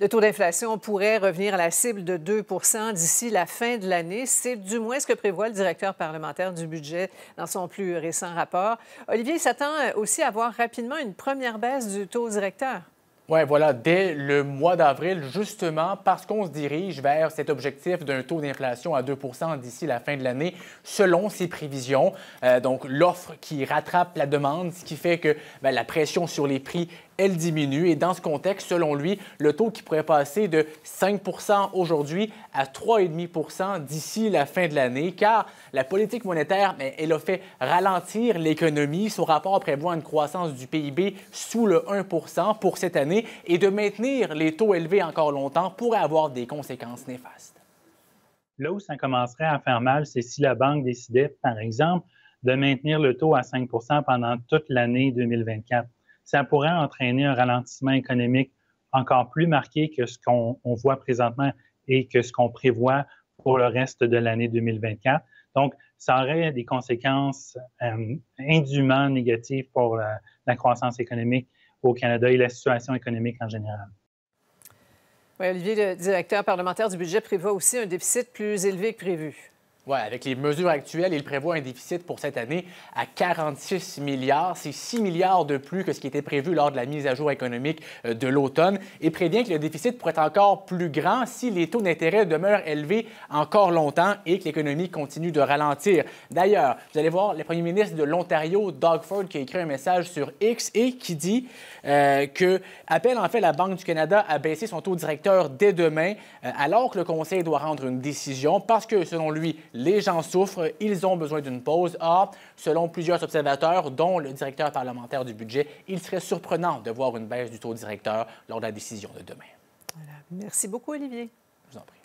Le taux d'inflation pourrait revenir à la cible de 2 d'ici la fin de l'année. C'est du moins ce que prévoit le directeur parlementaire du budget dans son plus récent rapport. Olivier s'attend aussi à voir rapidement une première baisse du taux directeur. Oui, voilà, dès le mois d'avril, justement, parce qu'on se dirige vers cet objectif d'un taux d'inflation à 2 d'ici la fin de l'année, selon ses prévisions. Euh, donc, l'offre qui rattrape la demande, ce qui fait que ben, la pression sur les prix elle diminue. Et dans ce contexte, selon lui, le taux qui pourrait passer de 5 aujourd'hui à 3,5 d'ici la fin de l'année, car la politique monétaire, ben, elle a fait ralentir l'économie. Son rapport prévoit une croissance du PIB sous le 1 pour cette année et de maintenir les taux élevés encore longtemps pourrait avoir des conséquences néfastes. Là où ça commencerait à faire mal, c'est si la banque décidait, par exemple, de maintenir le taux à 5 pendant toute l'année 2024 ça pourrait entraîner un ralentissement économique encore plus marqué que ce qu'on voit présentement et que ce qu'on prévoit pour le reste de l'année 2024. Donc, ça aurait des conséquences euh, indûment négatives pour la, croissance économique au Canada et la situation économique en général. Olivier, le directeur parlementaire du budget prévoit aussi un déficit plus élevé que prévu. Oui, avec les mesures actuelles, il prévoit un déficit pour cette année à 46 milliards. C'est 6 milliards de plus que ce qui était prévu lors de la mise à jour économique euh, de l'automne et prévient que le déficit pourrait être encore plus grand si les taux d'intérêt demeurent élevés encore longtemps et que l'économie continue de ralentir. D'ailleurs, vous allez voir le premier ministre de l'Ontario, Doug Ford, qui a écrit un message sur X et qui dit euh, que appelle en fait la Banque du Canada à baisser son taux directeur dès demain, euh, alors que le Conseil doit rendre une décision parce que, selon lui, les gens souffrent, ils ont besoin d'une pause. Or, ah, selon plusieurs observateurs, dont le directeur parlementaire du budget, il serait surprenant de voir une baisse du taux directeur lors de la décision de demain. Merci beaucoup, Olivier. Je vous en prie.